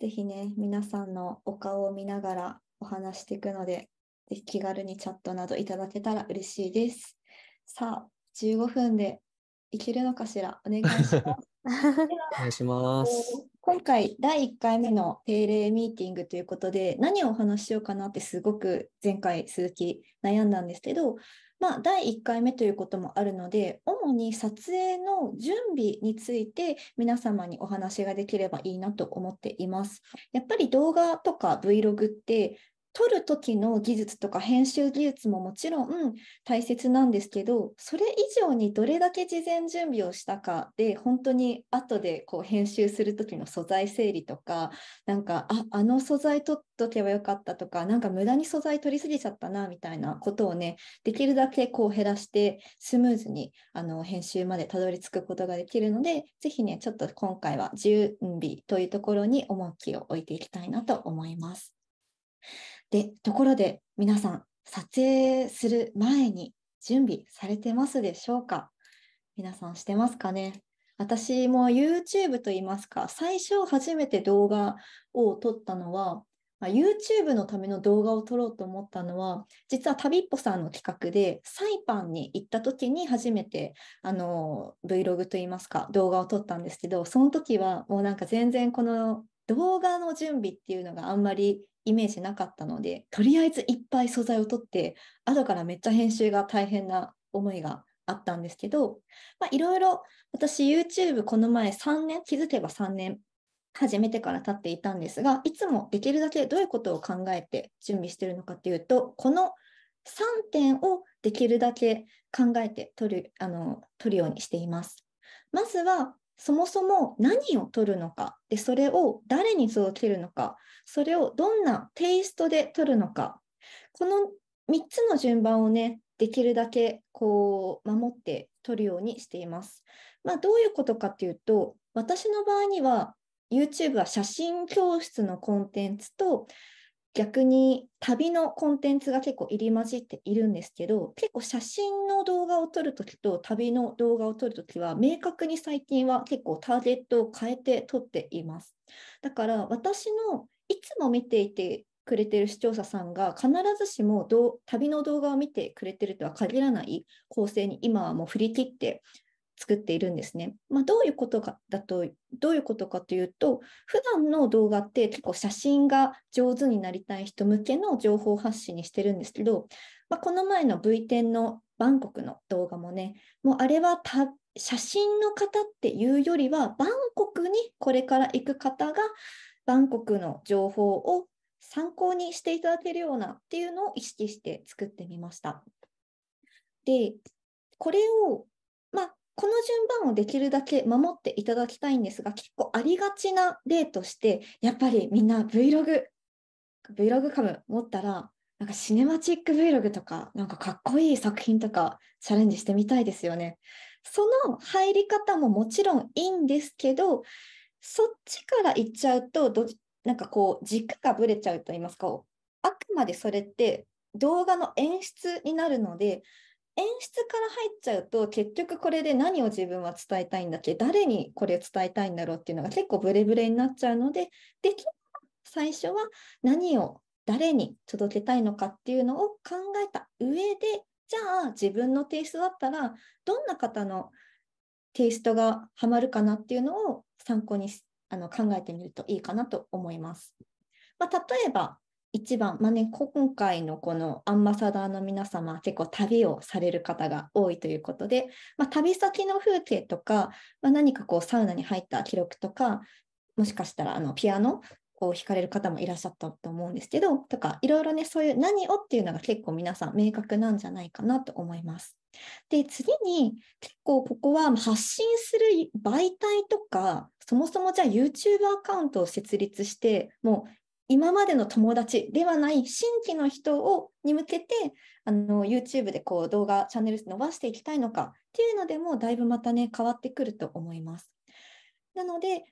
ぜひね、皆さんのお顔を見ながらお話していくので、ぜひ気軽にチャットなどいただけたら嬉しいです。さあ、15分でいけるのかしらお願いします。お願いします。今回第1回目の定例ミーティングということで何をお話ししようかなってすごく前回鈴木悩んだんですけどまあ、第1回目ということもあるので主に撮影の準備について皆様にお話ができればいいなと思っています。やっぱり動画とか Vlog って撮る時の技術とか編集技術ももちろん大切なんですけどそれ以上にどれだけ事前準備をしたかで本当に後でこう編集する時の素材整理とかなんかああの素材取っとけばよかったとかなんか無駄に素材取りすぎちゃったなみたいなことをねできるだけこう減らしてスムーズにあの編集までたどり着くことができるので是非ねちょっと今回は準備というところに重きを置いていきたいなと思います。でところで皆さん撮影する前に準備されてますでしょうか皆さんしてますかね私も YouTube といいますか最初初めて動画を撮ったのは、YouTube のための動画を撮ろうと思ったのは実は旅っぽさんの企画でサイパンに行った時に初めてあの Vlog といいますか動画を撮ったんですけどその時はもうなんか全然この動画の準備っていうのがあんまりイメージなかったのでとりあえずいっぱい素材を取って後からめっちゃ編集が大変な思いがあったんですけどいろいろ私 YouTube この前3年気づけば3年始めてから経っていたんですがいつもできるだけどういうことを考えて準備してるのかっていうとこの3点をできるだけ考えて取るあの取るようにしています。まずはそもそも何を取るのかでそれを誰に届けるのかそれをどんなテイストで取るのかこの3つの順番をねできるだけこう守って取るようにしています。まあ、どういうことかというと私の場合には YouTube は写真教室のコンテンツと逆に旅のコンテンツが結構入り混じっているんですけど結構写真の動画を撮るときと旅の動画を撮るときは明確に最近は結構ターゲットを変えて撮っていますだから私のいつも見ていてくれてる視聴者さんが必ずしも旅の動画を見てくれてるとは限らない構成に今はもう振り切って作っているんですね。まあ、どういうことかだとどういうことかというと普段の動画って結構写真が上手になりたい人向けの情報発信にしてるんですけど、まあ、この前の V10 のバンコクの動画もねもうあれは写真の方っていうよりはバンコクにこれから行く方がバンコクの情報を参考にしていただけるようなっていうのを意識して作ってみました。でこれをこの順番をできるだけ守っていただきたいんですが、結構ありがちな例として、やっぱりみんな Vlog、Vlog カム持ったら、なんかシネマチック Vlog とか、なんかかっこいい作品とかチャレンジしてみたいですよね。その入り方ももちろんいいんですけど、そっちから行っちゃうとど、なんかこう、軸がぶれちゃうと言いますか、あくまでそれって動画の演出になるので、演出から入っちゃうと結局これで何を自分は伝えたいんだっけ誰にこれを伝えたいんだろうっていうのが結構ブレブレになっちゃうのでできれば最初は何を誰に届けたいのかっていうのを考えた上でじゃあ自分のテイストだったらどんな方のテイストがハマるかなっていうのを参考にあの考えてみるといいかなと思います。まあ、例えば一番、まあね、今回のこのアンバサダーの皆様、結構旅をされる方が多いということで、まあ、旅先の風景とか、まあ、何かこうサウナに入った記録とか、もしかしたらあのピアノを弾かれる方もいらっしゃったと思うんですけど、とか、いろいろね、そういう何をっていうのが結構皆さん明確なんじゃないかなと思います。で、次に、結構ここは発信する媒体とか、そもそもじゃあ YouTube アカウントを設立して、もう今までの友達ではない新規の人をに向けてあの YouTube でこう動画チャンネル伸ばしていきたいのかっていうのでもだいぶまたね変わってくると思います。なので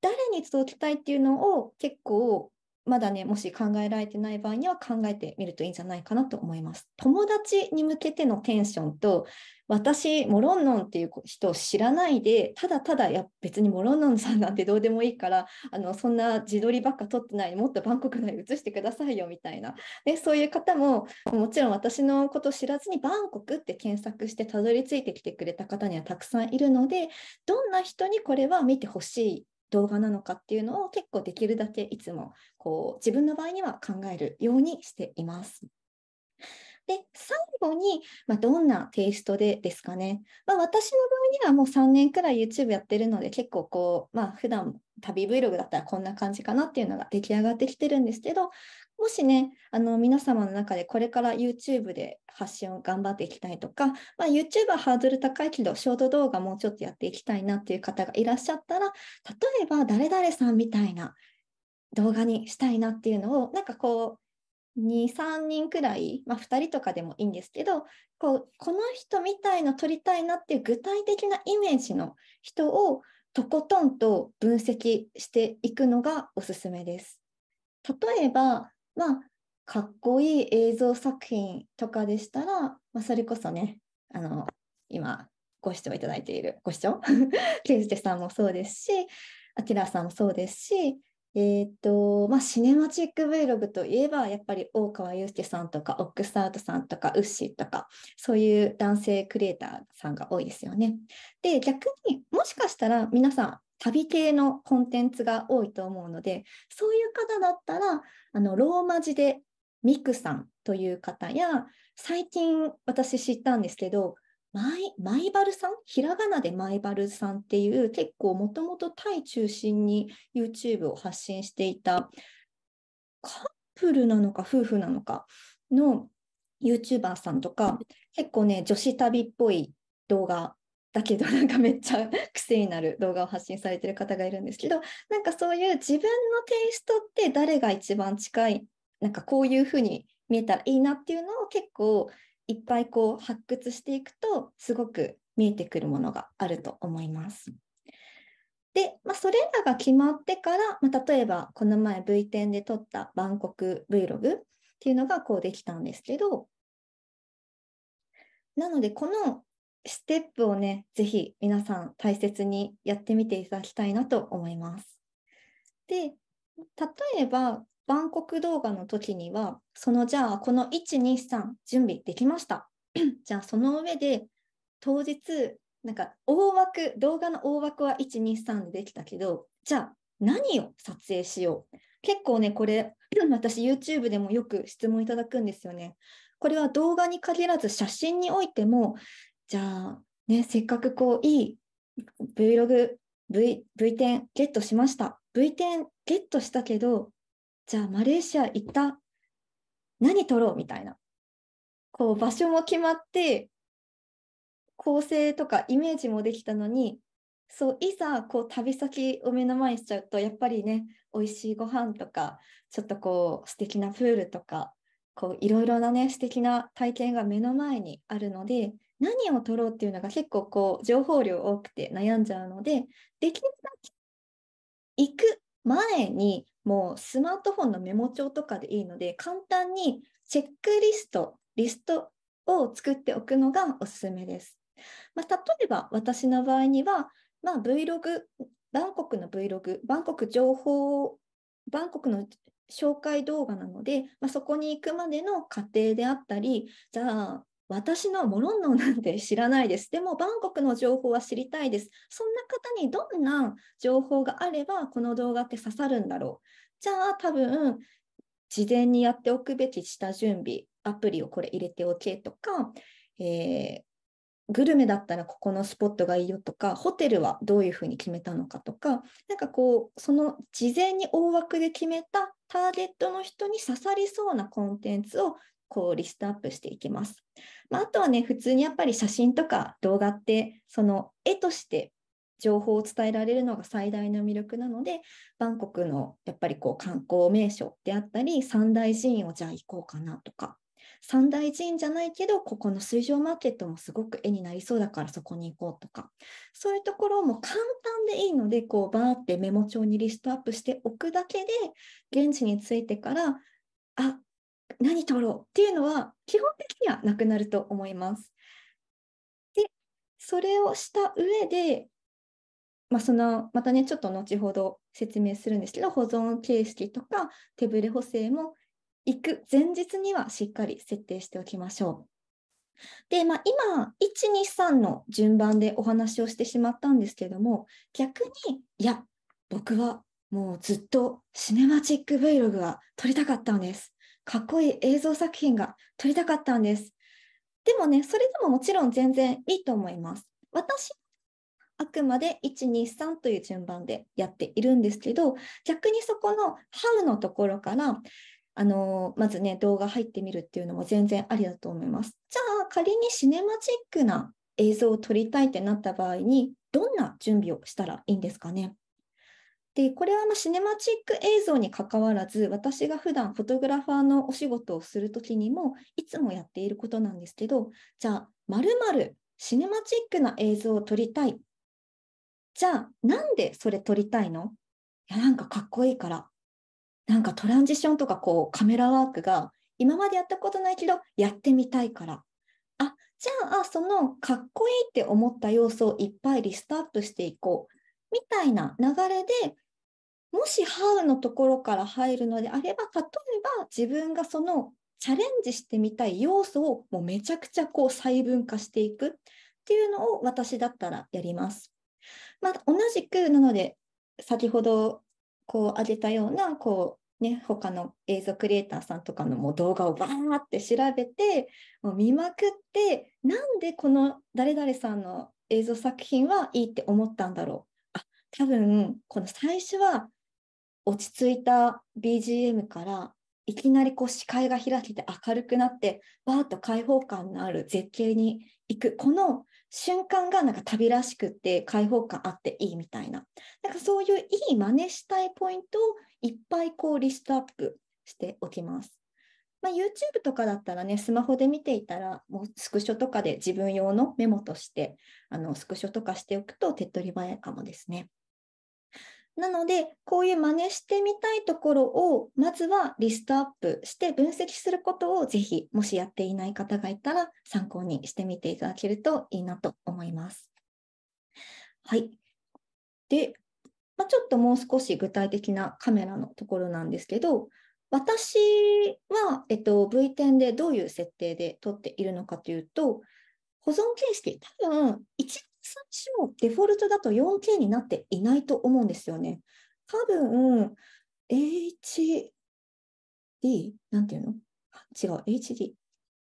誰に届きたいっていうのを結構まだね、もし考えられてない場合には考えてみるといいんじゃないかなと思います。友達に向けてのテンションと、私、モロンノンっていう人を知らないで、ただただ、や、別にモロンノンさんなんてどうでもいいから、あのそんな自撮りばっか撮ってない、もっとバンコク内移してくださいよみたいなで、そういう方も、もちろん私のこと知らずに、バンコクって検索してたどり着いてきてくれた方にはたくさんいるので、どんな人にこれは見てほしい動画なのかっていうのを結構できるだけいつもこう自分の場合には考えるようにしています。で、最後に、まあ、どんなテイストでですかね。まあ、私の場合にはもう3年くらい YouTube やってるので、結構こう、まあ、普段旅 Vlog だったらこんな感じかなっていうのが出来上がってきてるんですけど、もしね、あの、皆様の中でこれから YouTube で発信を頑張っていきたいとか、まあ、YouTube はハードル高いけど、ショート動画もうちょっとやっていきたいなっていう方がいらっしゃったら、例えば誰々さんみたいな動画にしたいなっていうのを、なんかこう、23人くらい、まあ、2人とかでもいいんですけどこうこの人みたいの撮りたいなっていう具体的なイメージの人をとことんと分析していくのがおすすめです。例えば、まあ、かっこいい映像作品とかでしたら、まあ、それこそねあの今ご視聴いただいているご視聴 ケイすケさんもそうですしアキラさんもそうですしえー、と、まあ、シネマチック Vlog といえば、やっぱり大川祐介さんとか、オックスアートさんとか、ウッシーとか、そういう男性クリエイターさんが多いですよね。で、逆にもしかしたら皆さん、旅系のコンテンツが多いと思うので、そういう方だったら、あの、ローマ字でミクさんという方や、最近私知ったんですけど、マイマイバルさんひらがなでマイバルさんっていう結構もともとタイ中心に YouTube を発信していたカップルなのか夫婦なのかの YouTuber さんとか結構ね女子旅っぽい動画だけど なんかめっちゃ癖になる動画を発信されてる方がいるんですけどなんかそういう自分のテイストって誰が一番近いなんかこういうふうに見えたらいいなっていうのを結構いっぱいこう発掘していくとすごく見えてくるものがあると思います。で、まあ、それらが決まってから、まあ、例えばこの前 V 0で撮ったバンコク Vlog っていうのがこうできたんですけどなのでこのステップをねぜひ皆さん大切にやってみていただきたいなと思います。で例えばバンコク動画の時には、そのじゃあこの1、2、3準備できました。じゃあその上で当日、なんか大枠、動画の大枠は1、2、3でできたけど、じゃあ何を撮影しよう。結構ね、これ、私 YouTube でもよく質問いただくんですよね。これは動画に限らず写真においても、じゃあね、せっかくこういい Vlog、v、V10 ゲットしました。V10 ゲットしたけど、じゃあマレーシア行った何撮ろうみたいなこう場所も決まって構成とかイメージもできたのにそういざこう旅先を目の前にしちゃうとやっぱりね美味しいご飯とかちょっとこう素敵なプールとかこういろいろなね素敵な体験が目の前にあるので何を撮ろうっていうのが結構こう情報量多くて悩んじゃうのでできるだけ行く前にもうスマートフォンのメモ帳とかでいいので簡単にチェックリストリストを作っておくのがおすすめです。まあ、例えば私の場合には、まあ、Vlog バンコクの Vlog バンコク情報バンコクの紹介動画なので、まあ、そこに行くまでの過程であったりじゃあ私のモロンノなんて知らないです。でも、バンコクの情報は知りたいです。そんな方にどんな情報があれば、この動画って刺さるんだろう。じゃあ、多分、事前にやっておくべき下準備、アプリをこれ入れておけとか、えー、グルメだったらここのスポットがいいよとか、ホテルはどういうふうに決めたのかとか、なんかこう、その事前に大枠で決めたターゲットの人に刺さりそうなコンテンツをこうリストアップしていきます。まあ、あとはね普通にやっぱり写真とか動画ってその絵として情報を伝えられるのが最大の魅力なのでバンコクのやっぱりこう観光名所であったり三大寺院をじゃあ行こうかなとか三大寺院じゃないけどここの水上マーケットもすごく絵になりそうだからそこに行こうとかそういうところも簡単でいいのでこうバーってメモ帳にリストアップしておくだけで現地に着いてからあ何取ろうっていうのは基本的にはなくなると思います。でそれをした上で、まあ、そのまたねちょっと後ほど説明するんですけど保存形式とか手ぶれ補正も行く前日にはしっかり設定しておきましょう。で、まあ、今、1、2、3の順番でお話をしてしまったんですけども、逆に、いや、僕はもうずっとシネマチック Vlog が撮りたかったんです。かっこいい映像作品が撮りたかったんです。でもね、それでももちろん全然いいと思います。私あくまで123という順番でやっているんですけど逆にそこの「ハウのところからあのまずね動画入ってみるっていうのも全然ありだと思います。じゃあ仮にシネマチックな映像を撮りたいってなった場合にどんな準備をしたらいいんですかねでこれはあシネマチック映像にかかわらず私が普段フォトグラファーのお仕事をする時にもいつもやっていることなんですけどじゃあまるまるシネマチックな映像を撮りたいじゃあなんでそれ撮りたいのいやなんかかっこいいからなんかトランジションとかこうカメラワークが今までやったことないけどやってみたいからあじゃあそのかっこいいって思った要素をいっぱいリストアップしていこうみたいな流れでもしハウのところから入るのであれば、例えば自分がそのチャレンジしてみたい要素をもうめちゃくちゃこう細分化していくっていうのを私だったらやります。まあ、同じく、なので先ほどこう挙げたようなこうね、他の映像クリエイターさんとかのもう動画をバーって調べてもう見まくってなんでこの誰々さんの映像作品はいいって思ったんだろうあ多分この最初は落ち着いた BGM からいきなりこう視界が開けて明るくなってバーッと開放感のある絶景に行くこの瞬間がなんか旅らしくって開放感あっていいみたいななんかそういういい真似したいポイントをいっぱいこうリストアップしておきます。まあ、YouTube とかだったらねスマホで見ていたらもうスクショとかで自分用のメモとしてあのスクショとかしておくと手っ取り早いかもですね。なので、こういう真似してみたいところを、まずはリストアップして分析することをぜひ、もしやっていない方がいたら、参考にしてみていただけるといいなと思います。はい。で、まあ、ちょっともう少し具体的なカメラのところなんですけど、私は、えっと、V10 でどういう設定で撮っているのかというと、保存形式、多分1最初もデフォルトだと 4K になっていないと思うんですよね。多分 HD なんていうの違う HD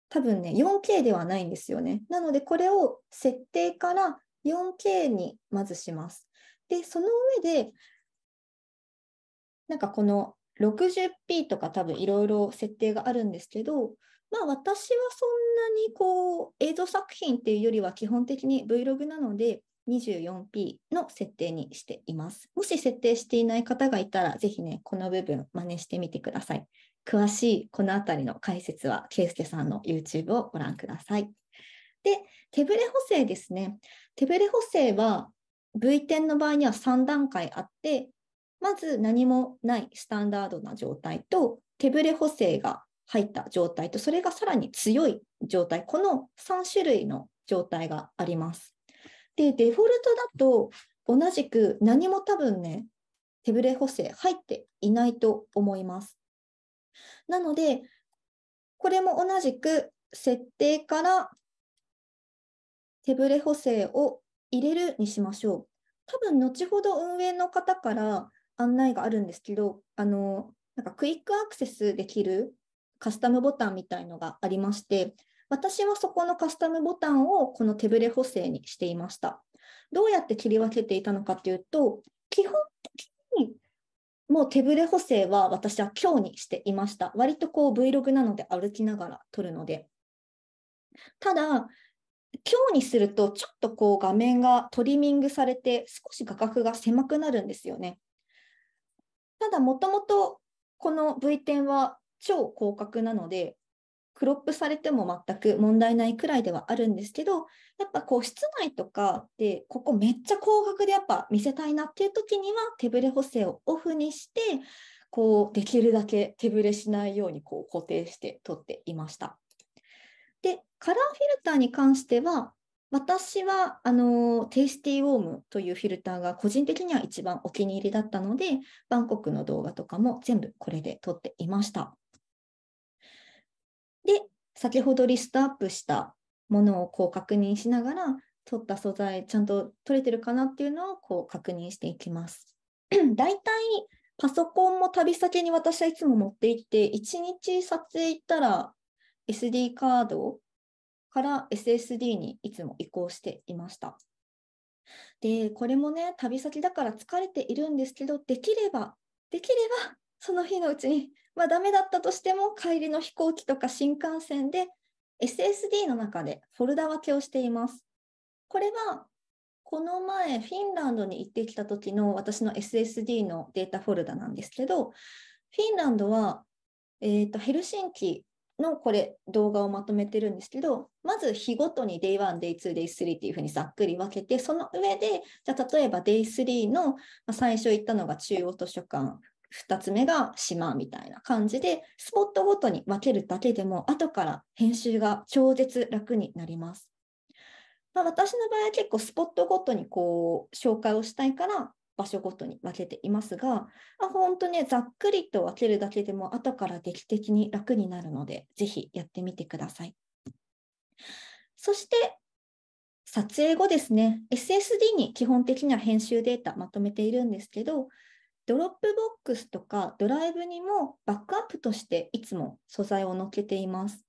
多分ね 4K ではないんですよね。なのでこれを設定から 4K にまずします。でその上でなんかこの 60p とか多分いろいろ設定があるんですけどまあ、私はそんなにこう映像作品っていうよりは基本的に Vlog なので 24p の設定にしています。もし設定していない方がいたら、ぜひね、この部分真似してみてください。詳しいこのあたりの解説は、ケイスケさんの YouTube をご覧ください。で、手ぶれ補正ですね。手ぶれ補正は V10 の場合には3段階あって、まず何もないスタンダードな状態と、手ぶれ補正が入った状態とそれがさらに強い状態この3種類の状態があります。でデフォルトだと同じく何も多分ね手ブレ補正入っていないと思います。なのでこれも同じく設定から手ブレ補正を入れるにしましょう。多分後ほど運営の方から案内があるんですけど、あのなんかクイックアクセスできるカスタムボタンみたいのがありまして、私はそこのカスタムボタンをこの手ぶれ補正にしていました。どうやって切り分けていたのかというと、基本的にもう手ぶれ補正は私は今日にしていました。割とこう Vlog なので歩きながら撮るので。ただ、今日にするとちょっとこう画面がトリミングされて少し画角が狭くなるんですよね。ただもともとこの V 点は超広角なので、クロップされても全く問題ないくらいではあるんですけど、やっぱこう室内とかで、ここめっちゃ広角でやっぱ見せたいなっていう時には手ぶれ補正をオフにして、こうできるだけ手ぶれしないようにこう固定して撮っていました。で、カラーフィルターに関しては、私はあのテイスティーウォームというフィルターが個人的には一番お気に入りだったので、バンコクの動画とかも全部これで撮っていました。で、先ほどリストアップしたものをこう確認しながら、取った素材、ちゃんと取れてるかなっていうのをこう確認していきます。だいたいパソコンも旅先に私はいつも持って行って、1日撮影行ったら SD カードから SSD にいつも移行していました。で、これもね、旅先だから疲れているんですけど、できれば、できればその日のうちにまあ、ダメだったとしても帰りの飛行機とか新幹線で SSD の中でフォルダ分けをしています。これはこの前フィンランドに行ってきた時の私の SSD のデータフォルダなんですけど、フィンランドは、えーと、ヘルシンキのこれ動画をまとめてるんですけど、まず日ごとに Day1、Day2、Day3 っていうふうにざっくり分けて、その上で、じゃ例えば Day3 の最初行ったのが中央図書館、2つ目が島みたいな感じでスポットごとに分けるだけでも後から編集が超絶楽になります。まあ、私の場合は結構スポットごとにこう紹介をしたいから場所ごとに分けていますが、まあ、本当ねざっくりと分けるだけでも後から劇的に楽になるのでぜひやってみてください。そして撮影後ですね SSD に基本的には編集データまとめているんですけどドロップボックスとかドライブにもバックアップとしていつも素材を載っけています。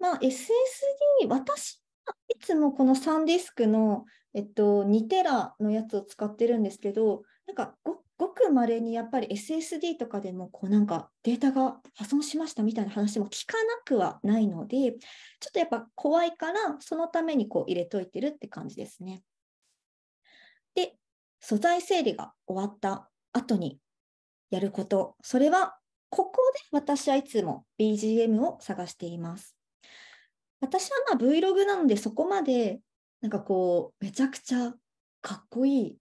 まあ、SSD、私はいつもこのサンディスクの、えっと、2テラのやつを使ってるんですけど、なんかごごくまれにやっぱり SSD とかでもこうなんかデータが破損しましたみたいな話も聞かなくはないので、ちょっとやっぱ怖いから、そのためにこう入れといてるって感じですね。素材整理が終わった後にやること、それはここで私はいつも BGM を探しています。私はまあ Vlog なのでそこまでなんかこうめちゃくちゃかっこいい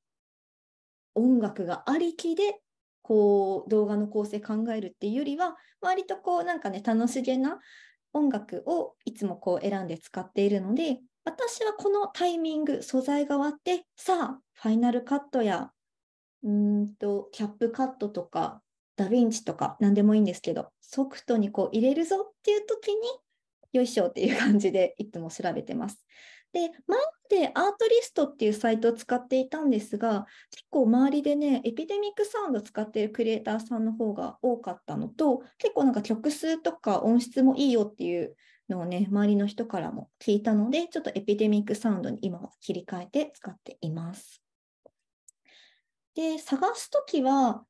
音楽がありきでこう動画の構成考えるっていうよりは割とこうなんかね楽しげな音楽をいつもこう選んで使っているので私はこのタイミング素材が終わってさあファイナルカットやうんとキャップカットとかダヴィンチとか何でもいいんですけどソフトにこう入れるぞっていう時によいしょっていう感じでいつも調べてます。で前までアートリストっていうサイトを使っていたんですが結構周りでねエピデミックサウンド使ってるクリエイターさんの方が多かったのと結構なんか曲数とか音質もいいよっていうのをね、周りの人からも聞いたので、ちょっとエピデミックサウンドに今は切り替えて使っています。で、探すときは、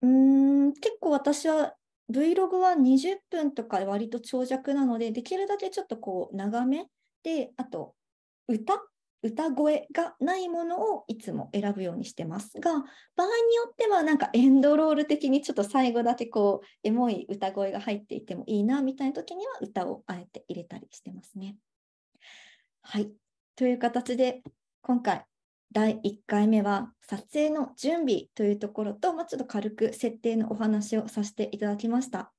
うん、結構私は Vlog は20分とか割と長尺なので、できるだけちょっとこう長めで、あと歌歌声がないものをいつも選ぶようにしてますが場合によってはなんかエンドロール的にちょっと最後だけこうエモい歌声が入っていてもいいなみたいな時には歌をあえて入れたりしてますね。はいという形で今回第1回目は撮影の準備というところと、まあ、ちょっと軽く設定のお話をさせていただきました。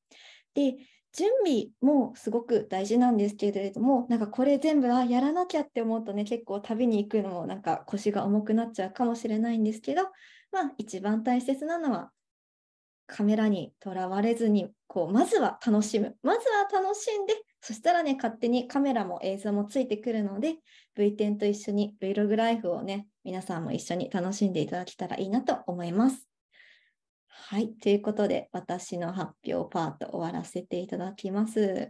で準備もすごく大事なんですけれどもなんかこれ全部あやらなきゃって思うとね結構旅に行くのもなんか腰が重くなっちゃうかもしれないんですけど、まあ、一番大切なのはカメラにとらわれずにこうまずは楽しむまずは楽しんでそしたらね勝手にカメラも映像もついてくるので V10 と一緒に Vlog ライフをね皆さんも一緒に楽しんでいただけたらいいなと思います。はい。ということで、私の発表パート終わらせていただきます。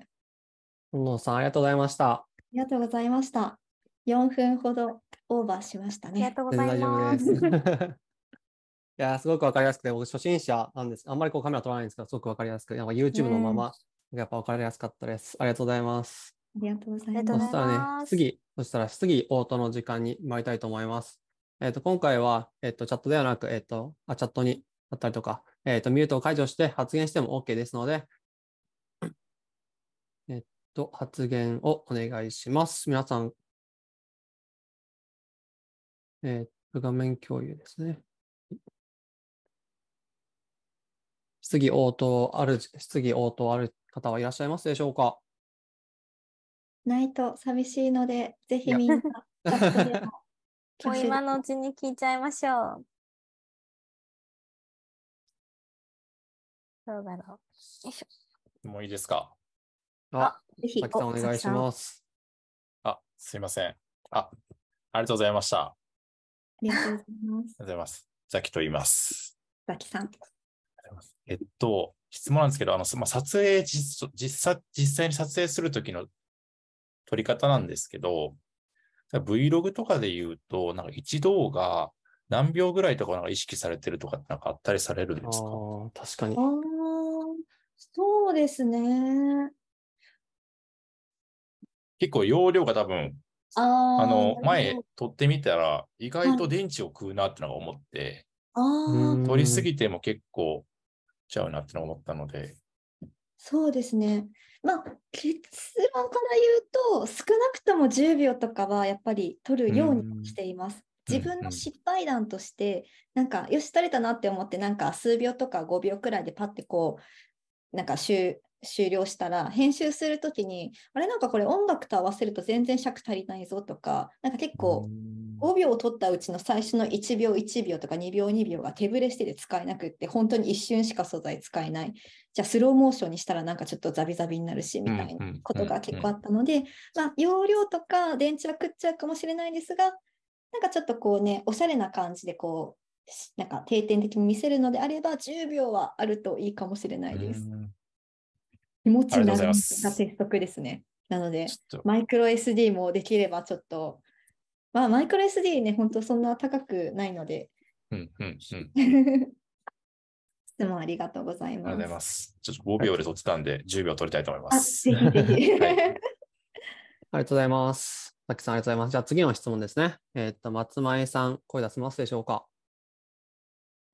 本能さん、ありがとうございました。ありがとうございました。4分ほどオーバーしましたね。ありがとうございます。いやすごくわかりやすくて、僕、初心者なんです。あんまりこうカメラ撮らないんですけど、すごくわかりやすく、なんか YouTube のまま、やっぱわかりやすかったです。ありがとうございます。ありがとうございます。そしたらね、次、そしたら次、応答の時間に参りたいと思います。えっ、ー、と、今回は、えっ、ー、と、チャットではなく、えっ、ー、とあ、チャットにだったりとか、えっ、ー、と、ミュートを解除して発言しても OK ですので、えっ、と、発言をお願いします。皆さん、えっ、ー、と、画面共有ですね。質疑応答ある、質疑応答ある方はいらっしゃいますでしょうかないと寂しいので、ぜひみんな、今のうちに聞いちゃいましょう。どうだろう。よいしょ。もういいですか。あ、ぜひ。さきさんお願いします。あ、すいません。あ、ありがとうございました。ありがとうございます。ありがとうございます。ザキと言います。ザキさん。えっと、質問なんですけど、あの、まあ、撮影実、実実際に撮影するときの撮り方なんですけど、Vlog とかで言うと、なんか一動が何秒ぐらいとかなんか意識されてるとかってなんかあったりされるんですか確かに。そうですね。結構容量が多分、ああの、前取ってみたら、意外と電池を食うなってのが思って、はい、取りすぎても結構ちゃうなっての思ったので。そうですね。まあ、結論から言うと、少なくとも10秒とかはやっぱり取るようにしています。自分の失敗談として、なんか、よし、取れたなって思って、なんか数秒とか5秒くらいでパってこう、なんか終了したら編集する時にあれなんかこれ音楽と合わせると全然尺足りないぞとかなんか結構5秒を取ったうちの最初の1秒1秒とか2秒2秒が手ぶれしてて使えなくって本当に一瞬しか素材使えないじゃあスローモーションにしたらなんかちょっとザビザビになるしみたいなことが結構あったので、まあ、容量とか電池は食っちゃうかもしれないですがなんかちょっとこうねおしゃれな感じでこうなんか定点的に見せるのであれば10秒はあるといいかもしれないです。気持ち長が鉄則ですね。なので、マイクロ SD もできればちょっと、まあ、マイクロ SD ね、本当そんな高くないので。うんうんうん、質問ありがとうございます。ありがとうございます。ちょっと5秒で取ってたんで、10秒取りたいと思います。ぜひぜひ。ありがとうございます。さきさん、ありがとうございます。じゃあ次の質問ですね。えー、っと、松前さん、声出せますでしょうか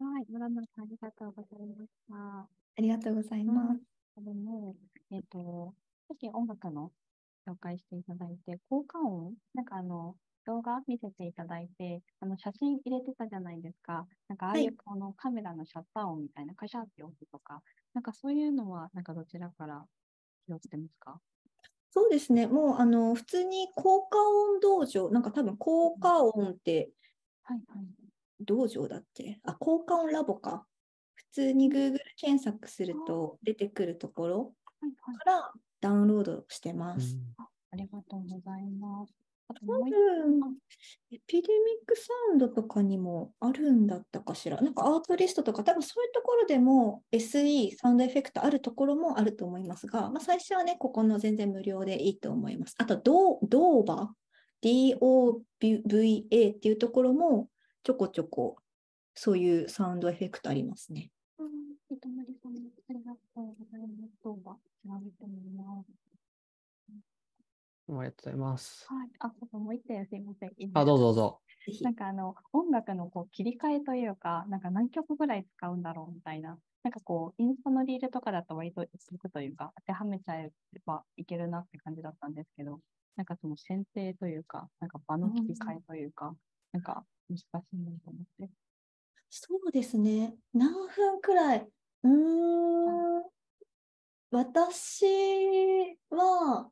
はい、村村さん、ありがとうございました。ありがとうございます。うん、でも、えっ、ー、と、さっき音楽の紹介していただいて、効果音、なんかあの、動画見せていただいて、あの写真入れてたじゃないですか。なんかああいうこのカメラのシャッター音みたいな、カシャって音とか、なんかそういうのは、なんかどちらから拾ってますかそうですね、もうあの普通に効果音道場、なんか多分効果音って、はいはい、道場だっけあ、交換ラボか。普通に Google 検索すると出てくるところからダウンロードしてます。ありがとうございます。多分、エピデミックサウンドとかにもあるんだったかしら。なんかアートリストとか、多分そういうところでも SE、サウンドエフェクトあるところもあると思いますが、まあ、最初はね、ここの全然無料でいいと思います。あと、ドーバー DOVA っていうところもちょこちょこそういうサウンドエフェクトありますね。うん、糸森さん、ありがとうございます。どうも、調べてとうございます。はい、あ、そこもう一点すみません。あ、どうぞどうぞ。なんかあの音楽のこう切り替えというか、なんか何曲ぐらい使うんだろうみたいな、なんかこうインスタのリールとかだと割と一くというか当てはめちゃえばいけるなって感じだったんですけど、なんかその選定というか、なんか場の切り替えというか、うん、なんか難しいなと思って。そうですね。何分くらい。うん。私は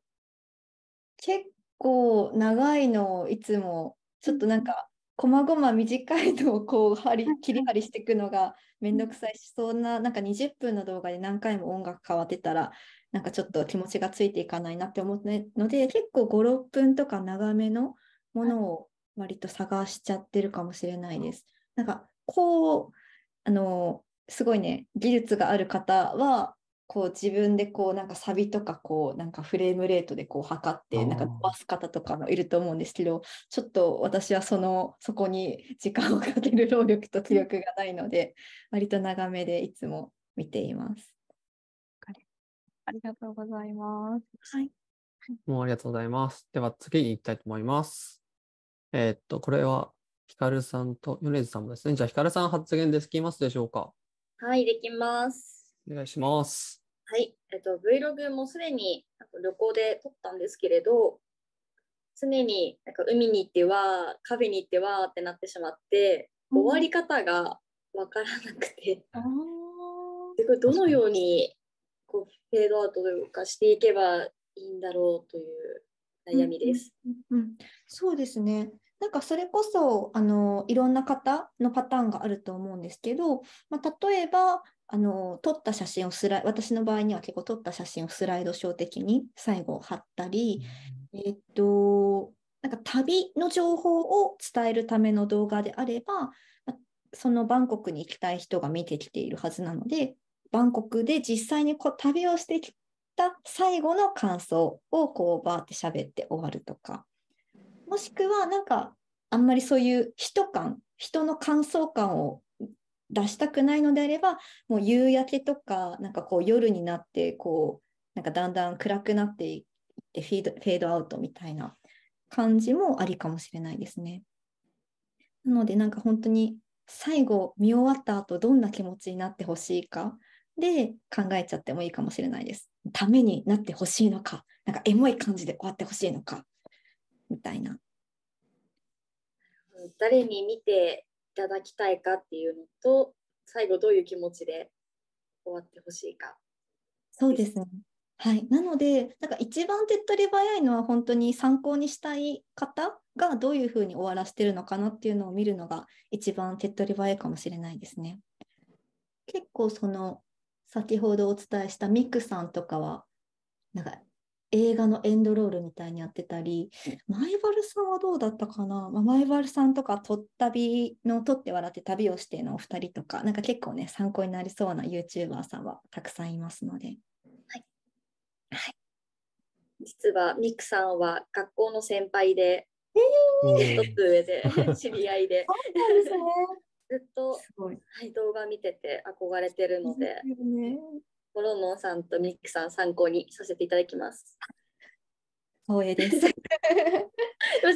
結構長いのをいつもちょっとなんか、こまごま短いのをこうり切り張りしていくのがめんどくさいしそんななんか20分の動画で何回も音楽変わってたらなんかちょっと気持ちがついていかないなって思うので結構56分とか長めのものを割と探しちゃってるかもしれないです。なんかこうあのすごいね技術がある方はこう自分でこうなんかサビとかこうなんかフレームレートでこう測ってなんか伸ばす方とかもいると思うんですけどちょっと私はそのそこに時間をかける労力と気力がないので割と長めでいつも見ています。ありがとうございます。はい。もうありがとうございます。では次に行きたいと思います。えー、っと、これはヒカルさんと米津さんもですね。じゃあヒカルさん発言できますでしょうかはい、できます。お願いします。はい、えっと、Vlog もすでに旅行で撮ったんですけれど、常になんか海に行っては、カフェに行ってはってなってしまって、終わり方がわからなくて、でこれどのようにこうフェードアウトというかしていけばいいんだろうという悩みです。うん、うんうん、そうですねなんかそれこそあのいろんな方のパターンがあると思うんですけど、まあ、例えばあの撮った写真をスラ私の場合には結構撮った写真をスライドショー的に最後貼ったり、えっとなんか旅の情報を伝えるための動画であればそのバンコクに行きたい人が見てきているはずなのでバンコクで実際にこう旅をしてきた最後の感想をこうバーって喋って終わるとか。もしくはなんかあんまりそういう人感人の感想感を出したくないのであればもう夕焼けとかなんかこう夜になってこうなんかだんだん暗くなっていってフィードフェードアウトみたいな感じもありかもしれないですね。なのでなんか本当に最後見終わった後どんな気持ちになってほしいかで考えちゃってもいいかもしれないです。ためになってほしいのか、なんかエモい感じで終わってほしいのか、みたいな。誰に見ていただきたいかっていうのと最後どういう気持ちで終わってほしいか。そうですねはい、なのでなんか一番手っ取り早いのは本当に参考にしたい方がどういうふうに終わらせてるのかなっていうのを見るのが一番手っ取り早いかもしれないですね。結構その先ほどお伝えしたミクさんとかはなんか映画のエンドロールみたいにやってたり、前原さんはどうだったかな、まあ、前原さんとか、とったびの、とって笑って旅をしてのお二人とか、なんか結構ね、参考になりそうな YouTuber さんはたくさんいますので。はい。はい、実は、ミクさんは学校の先輩で、えー、と上で、知り合いで。ずっと、はい、動画見てて憧れてるので。モロノンさんとミックさん参考にさせていただきます。光栄です。すみ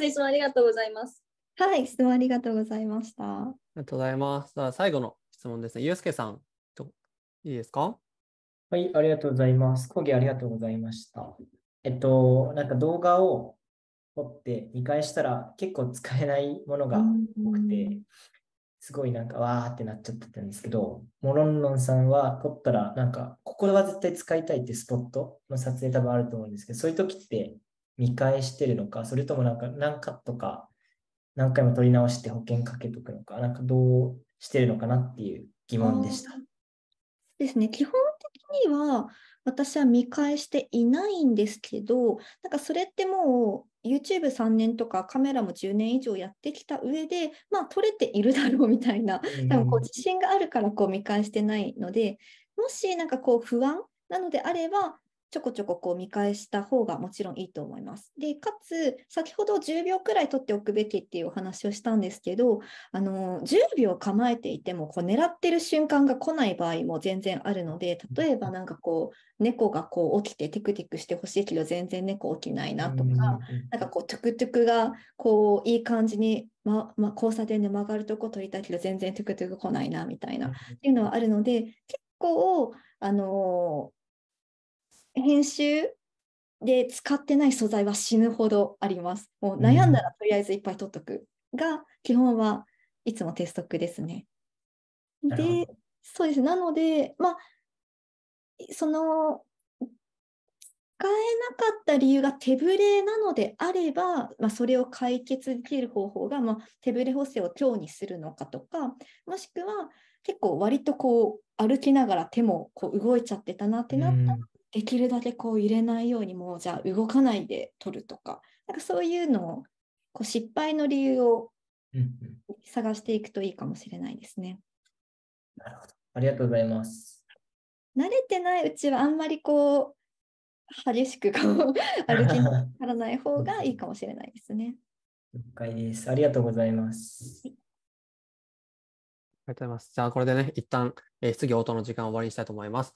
ま質問ありがとうございます。はい、質問ありがとうございました。ありがとうございます。最後の質問ですね。ゆうすけさんと、いいですかはい、ありがとうございます。講義ありがとうございました。えっと、なんか動画を撮って見返したら結構使えないものが多くて、すごいなんかわーってなっちゃってたんですけど、モロンロンさんは撮ったらなんか、ここは絶対使いたいってスポットの撮影多分あると思うんですけど、そういう時って見返してるのか、それともなんか何カットか何回も撮り直して保険かけとくのか、なんかどうしてるのかなっていう疑問でした。ですね、基本には私は見返していないんですけどなんかそれってもう YouTube3 年とかカメラも10年以上やってきた上でまあ撮れているだろうみたいな多分こう自信があるからこう見返してないのでもしなんかこう不安なのであればちょこちょここう見返した方がもちろんいいと思います。で、かつ、先ほど10秒くらい取っておくべきっていうお話をしたんですけど、あの、10秒構えていても、こう狙ってる瞬間が来ない場合も全然あるので、例えばなんかこう、猫がこう起きてテクテクしてほしいけど、全然猫起きないなとか、なんかこう、トゥクトゥクがこう、いい感じにまま交差点で曲がるとこ取りたいけど全然トゥクトゥク来ないなみたいなっていうのはあるので結構あの編集で使ってない素材は死ぬほどあります。もう悩んだらとりあえずいっぱい取っとく、うん、が基本はいつも鉄則ですね。で、そうです。なので、まあ、その使えなかった理由が手ぶれなのであれば、まあ、それを解決できる方法が、まあ、手ぶれ補正を強にするのかとかもしくは結構割とこう歩きながら手もこう動いちゃってたなってなったら、できるだけこう入れないようにもうじゃあ動かないで取るとかなんかそういうのをこう失敗の理由を探していくといいかもしれないですね。なるほどありがとうございます。慣れてないうちはあんまりこう激しくこう歩きならない方がいいかもしれないですね。了解です。ありがとうございます。ありがとうございます。じゃあ、これでね、一旦、えー、質疑応答の時間を終わりにしたいと思います。